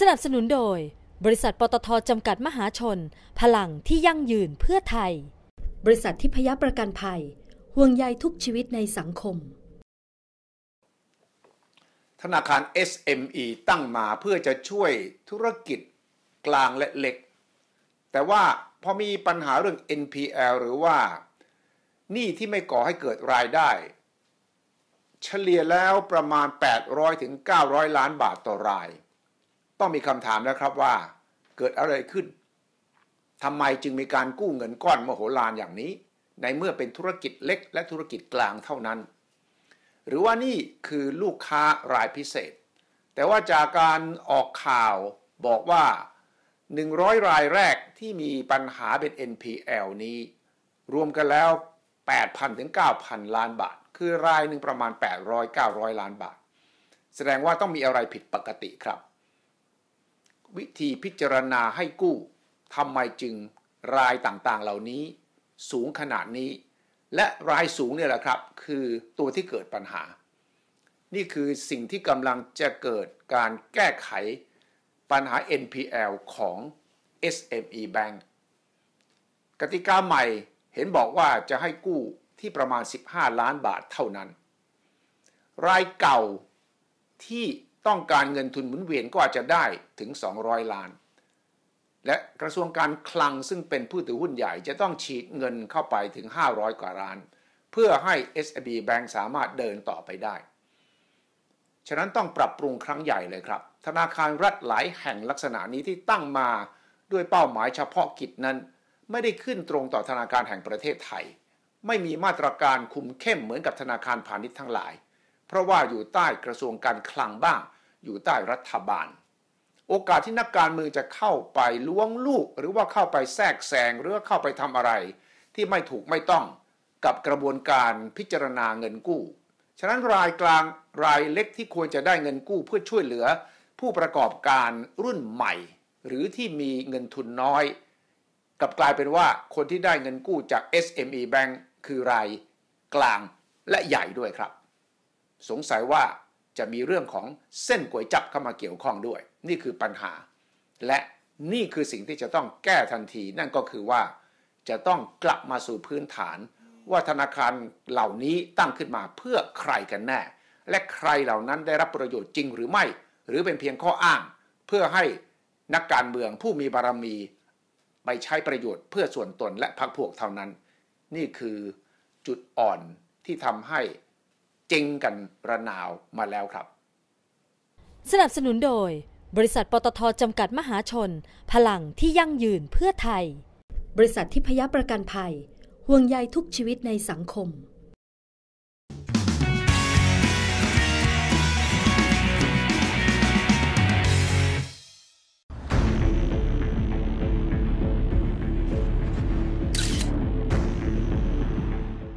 สนับสนุนโดย บริษัทปตทจำกัดมหาชน พลังที่ยั่งยืนเพื่อไทย บริษัททิพยประกันภัยห่วงใยทุกชีวิตในสังคม ธนาคาร SME ตั้งมาเพื่อจะช่วยธุรกิจกลางและเล็ก แต่ว่าพอมีปัญหาเรื่อง NPL หรือว่าหนี้ที่ไม่ก่อให้เกิดรายได้ เฉลี่ยแล้วประมาณ 800ถึง900 ล้านบาทต่อราย้องมีคำถามแล้วครับว่าเกิดอะไรขึ้นทำไมจึงมีการกู้เงินก้อนมโหฬารอย่างนี้ ในเมื่อเป็นธุรกิจเล็กและธุรกิจกลางเท่านั้น หรือว่านี่คือลูกค้ารายพิเศษ แต่ว่าจากการออกข่าวบอกว่า 100 รายแรกที่มีปัญหาเป็น NPL นี้ รวมกันแล้ว 8,000ถึง9,000 ล้านบาท คือรายหนึ่งประมาณ 800-900 ล้านบาท แสดงว่าต้องมีอะไรผิดปกติครับวิธีพิจารณาให้กู้ทำไมจึงรายต่างๆเหล่านี้ สูงขนาดนี้ และรายสูงเนี่ยแหละครับ คือตัวที่เกิดปัญหา นี่คือสิ่งที่กำลังจะเกิดการแก้ไขปัญหา NPL ของ SME Bank กติกาใหม่เห็นบอกว่าจะให้กู้ที่ประมาณ 15 ล้านบาทเท่านั้น รายเก่าที่ต้องการเงินทุนหมุนเวียนก็อาจจะได้ถึง 200 ล้าน และกระทรวงการคลังซึ่งเป็นผู้ถือหุ้นใหญ่จะต้องฉีดเงินเข้าไปถึง 500 กว่าล้าน เพื่อให้ SB Bank สามารถเดินต่อไปได้ ฉะนั้นต้องปรับปรุงครั้งใหญ่เลยครับ ธนาคารรัฐหลายแห่งลักษณะนี้ที่ตั้งมาด้วยเป้าหมายเฉพาะกิจนั้น ไม่ได้ขึ้นตรงต่อธนาคารแห่งประเทศไทย ไม่มีมาตรการคุมเข้มเหมือนกับธนาคารพาณิชย์ทั้งหลายพราะว่าอยู่ใต้กระทรวงการคลังบ้าง อยู่ใต้รัฐบาล โอกาสที่นักการเมืองจะเข้าไปล้วงลูกหรือว่าเข้าไปแทรกแซงหรือเข้าไปทำอะไร ที่ไม่ถูกไม่ต้อง กับกระบวนการพิจารณาเงินกู้ ฉะนั้นรายกลางรายเล็กที่ควรจะได้เงินกู้เพื่อช่วยเหลือ ผู้ประกอบการรุ่นใหม่ หรือที่มีเงินทุนน้อยกับกลายเป็นว่าคนที่ได้เงินกู้จาก SME Bank คือรายกลางและใหญ่ด้วยครับสงสัยว่าจะมีเรื่องของเส้นก๋วยจับเข้ามาเกี่ยวข้องด้วย นี่คือปัญหา และนี่คือสิ่งที่จะต้องแก้ทันทีนั่นก็คือว่า จะต้องกลับมาสู่พื้นฐานว่าธนาคารเหล่านี้ตั้งขึ้นมาเพื่อใครกันแน่ และใครเหล่านั้นได้รับประโยชน์จริงหรือไม่ หรือเป็นเพียงข้ออ้าง เพื่อให้นักการเมืองผู้มีบารมี ไปใช้ประโยชน์ เพื่อส่วนตนและพรรคพวกเท่านั้น นี่คือจุดอ่อนที่ทำให้จิงกันระนาวมาแล้วครับ สนับสนุนโดย บริษัทปตทจำกัดมหาชน พลังที่ยั่งยืนเพื่อไทย บริษัททิพยประกันภัย ห่วงใยทุกชีวิตในสังคม